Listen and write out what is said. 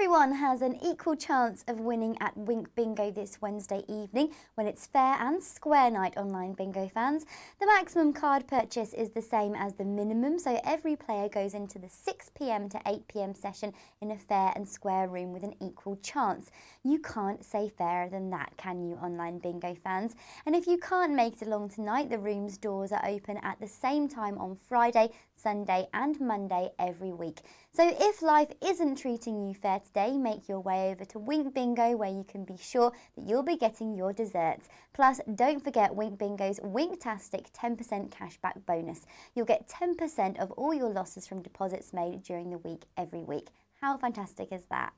Everyone has an equal chance of winning at Wink Bingo this Wednesday evening when it's fair and square night online bingo fans. The maximum card purchase is the same as the minimum, so every player goes into the 6pm to 8pm session in a fair and square room with an equal chance. You can't say fairer than that, can you, online bingo fans? And if you can't make it along tonight, the room's doors are open at the same time on Friday, Sunday and Monday every week. So if life isn't treating you fair today, make your way over to Wink Bingo where you can be sure that you'll be getting your desserts. Plus, don't forget Wink Bingo's Winktastic 10% cashback bonus. You'll get 10% of all your losses from deposits made during the week every week. How fantastic is that?